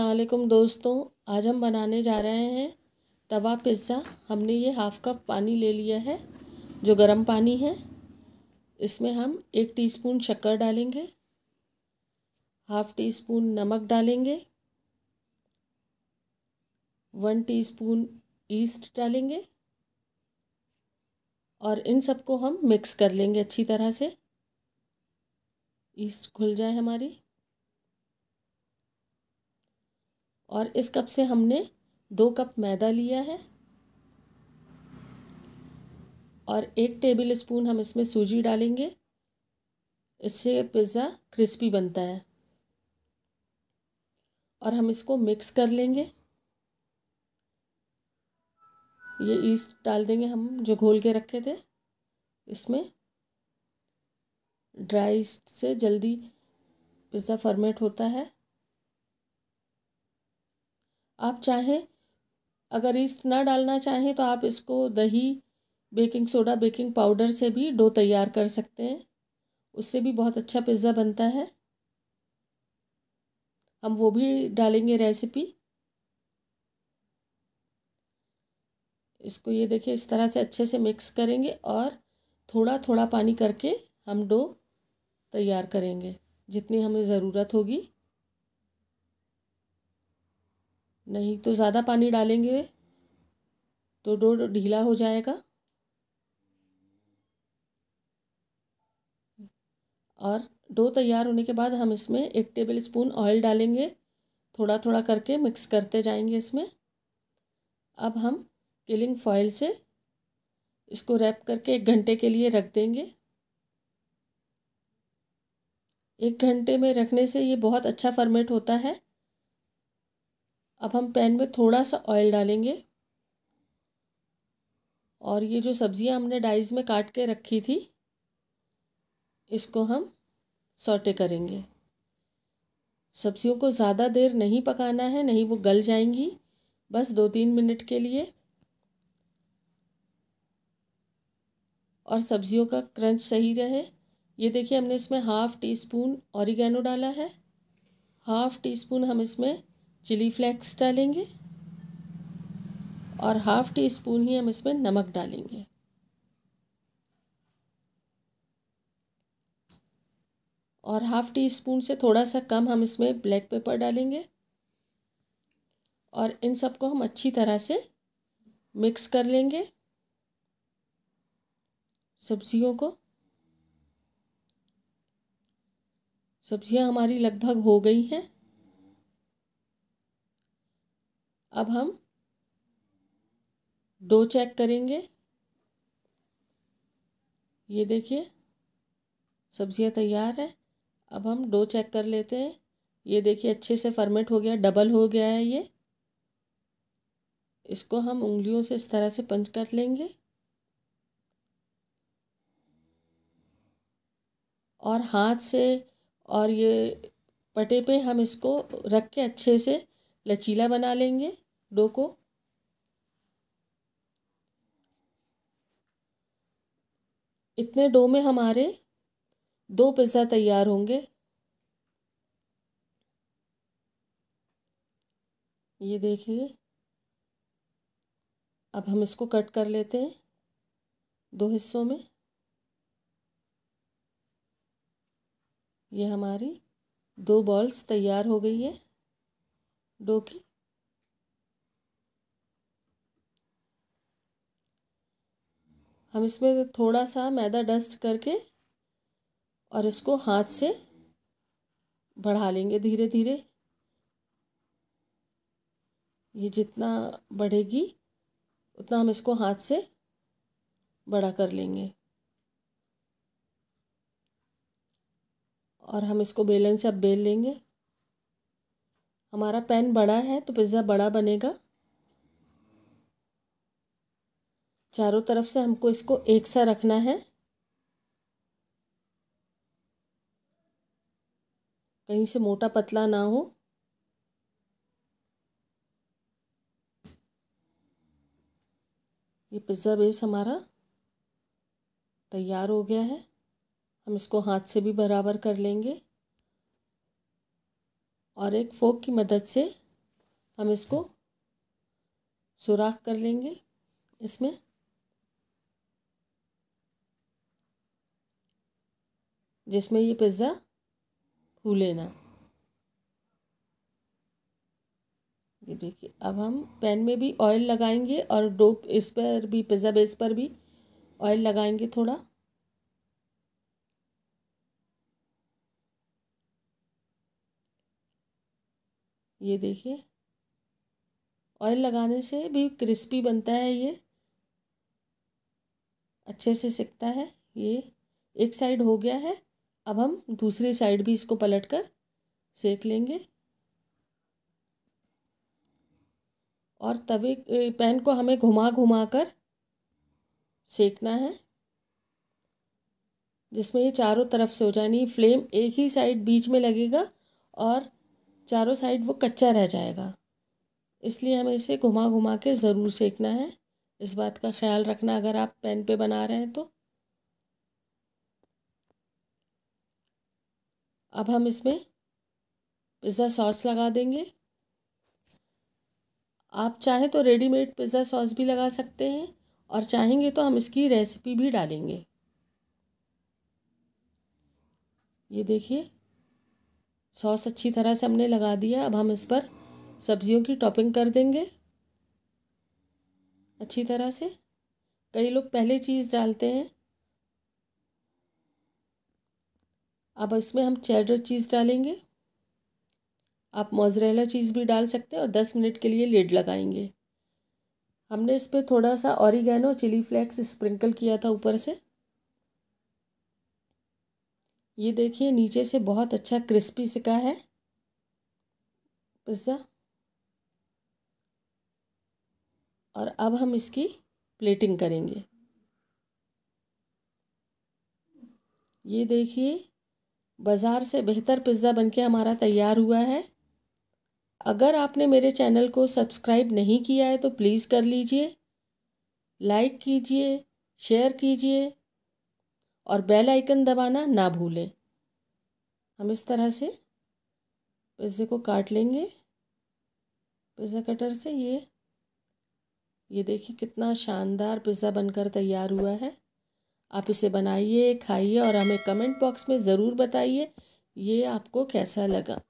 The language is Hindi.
असलकुम दोस्तों आज हम बनाने जा रहे हैं तवा पिज़्ज़ा हमने ये हाफ़ कप पानी ले लिया है जो गर्म पानी है इसमें हम एक टीस्पून शक्कर डालेंगे हाफ़ टी स्पून नमक डालेंगे वन टीस्पून ईस्ट डालेंगे और इन सबको हम मिक्स कर लेंगे अच्छी तरह से ईस्ट घुल जाए हमारी और इस कप से हमने दो कप मैदा लिया है और एक टेबल स्पून हम इसमें सूजी डालेंगे इससे पिज़्ज़ा क्रिस्पी बनता है और हम इसको मिक्स कर लेंगे ये ईस्ट डाल देंगे हम जो घोल के रखे थे इसमें ड्राई ईस्ट से जल्दी पिज़्ज़ा फर्मेट होता है आप चाहें अगर ईस्ट ना डालना चाहें तो आप इसको दही बेकिंग सोडा बेकिंग पाउडर से भी डो तैयार कर सकते हैं उससे भी बहुत अच्छा पिज़्ज़ा बनता है हम वो भी डालेंगे रेसिपी इसको ये देखिए इस तरह से अच्छे से मिक्स करेंगे और थोड़ा थोड़ा पानी करके हम डो तैयार करेंगे जितनी हमें ज़रूरत होगी नहीं तो ज़्यादा पानी डालेंगे तो डो ढीला हो जाएगा और डो तैयार होने के बाद हम इसमें एक टेबल स्पून ऑयल डालेंगे थोड़ा थोड़ा करके मिक्स करते जाएंगे इसमें अब हम किलिंग फॉयल से इसको रैप करके एक घंटे के लिए रख देंगे एक घंटे में रखने से ये बहुत अच्छा फर्मेट होता है अब हम पैन में थोड़ा सा ऑयल डालेंगे और ये जो सब्ज़ियाँ हमने डाइज में काट के रखी थी इसको हम सॉटे करेंगे सब्जियों को ज़्यादा देर नहीं पकाना है नहीं वो गल जाएंगी बस दो तीन मिनट के लिए और सब्जियों का क्रंच सही रहे ये देखिए हमने इसमें हाफ़ टी स्पून औरिगैनो डाला है हाफ़ टी स्पून हम इसमें चिली फ्लेक्स डालेंगे और हाफ़ टी स्पून ही हम इसमें नमक डालेंगे और हाफ़ टी स्पून से थोड़ा सा कम हम इसमें ब्लैक पेपर डालेंगे और इन सबको हम अच्छी तरह से मिक्स कर लेंगे सब्जियों को सब्जियां हमारी लगभग हो गई हैं अब हम डो चेक करेंगे ये देखिए सब्जियां तैयार है अब हम डो चेक कर लेते हैं ये देखिए अच्छे से फर्मेट हो गया डबल हो गया है ये इसको हम उंगलियों से इस तरह से पंच कर लेंगे और हाथ से और ये पटे पे हम इसको रख के अच्छे से लचीला बना लेंगे डो को इतने डो में हमारे दो पिज़्ज़ा तैयार होंगे ये देखिए अब हम इसको कट कर लेते हैं दो हिस्सों में ये हमारी दो बॉल्स तैयार हो गई है डो की हम इसमें थोड़ा सा मैदा डस्ट करके और इसको हाथ से बढ़ा लेंगे धीरे धीरे ये जितना बढ़ेगी उतना हम इसको हाथ से बड़ा कर लेंगे और हम इसको बेलन से अब बेल लेंगे हमारा पैन बड़ा है तो पिज़्ज़ा बड़ा बनेगा चारों तरफ से हमको इसको एक सा रखना है कहीं से मोटा पतला ना हो ये पिज़्ज़ा बेस हमारा तैयार हो गया है हम इसको हाथ से भी बराबर कर लेंगे और एक फोक की मदद से हम इसको सुराख कर लेंगे इसमें जिसमें ये पिज़्ज़ा फूले ना ये देखिए अब हम पैन में भी ऑयल लगाएंगे और डो इस पर भी पिज़्ज़ा बेस पर भी ऑयल लगाएंगे थोड़ा ये देखिए ऑयल लगाने से भी क्रिस्पी बनता है ये अच्छे से सिकता है ये एक साइड हो गया है अब हम दूसरी साइड भी इसको पलट कर सेक लेंगे और तवे पैन को हमें घुमा घुमा कर सेकना है जिसमें ये चारों तरफ से हो जाए फ्लेम एक ही साइड बीच में लगेगा और चारों साइड वो कच्चा रह जाएगा इसलिए हमें इसे घुमा घुमा के ज़रूर सेकना है इस बात का ख्याल रखना अगर आप पैन पे बना रहे हैं तो अब हम इसमें पिज़्ज़ा सॉस लगा देंगे आप चाहें तो रेडीमेड पिज़्ज़ा सॉस भी लगा सकते हैं और चाहेंगे तो हम इसकी रेसिपी भी डालेंगे ये देखिए सॉस अच्छी तरह से हमने लगा दिया अब हम इस पर सब्जियों की टॉपिंग कर देंगे अच्छी तरह से कई लोग पहले चीज़ डालते हैं अब इसमें हम चेडर चीज़ डालेंगे आप मोजरेला चीज़ भी डाल सकते हैं और दस मिनट के लिए लेड लगाएंगे हमने इस पर थोड़ा सा ऑरिगेनो चिली फ्लेक्स स्प्रिंकल किया था ऊपर से ये देखिए नीचे से बहुत अच्छा क्रिस्पी सिका है पिज़्ज़ा और अब हम इसकी प्लेटिंग करेंगे ये देखिए बाज़ार से बेहतर पिज़्ज़ा बनके हमारा तैयार हुआ है अगर आपने मेरे चैनल को सब्सक्राइब नहीं किया है तो प्लीज़ कर लीजिए लाइक कीजिए शेयर कीजिए और बेल आइकन दबाना ना भूलें हम इस तरह से पिज़्ज़े को काट लेंगे पिज़्ज़ा कटर से ये ये देखिए कितना शानदार पिज़्ज़ा बनकर तैयार हुआ है आप इसे बनाइए खाइए और हमें कमेंट बॉक्स में ज़रूर बताइए ये आपको कैसा लगा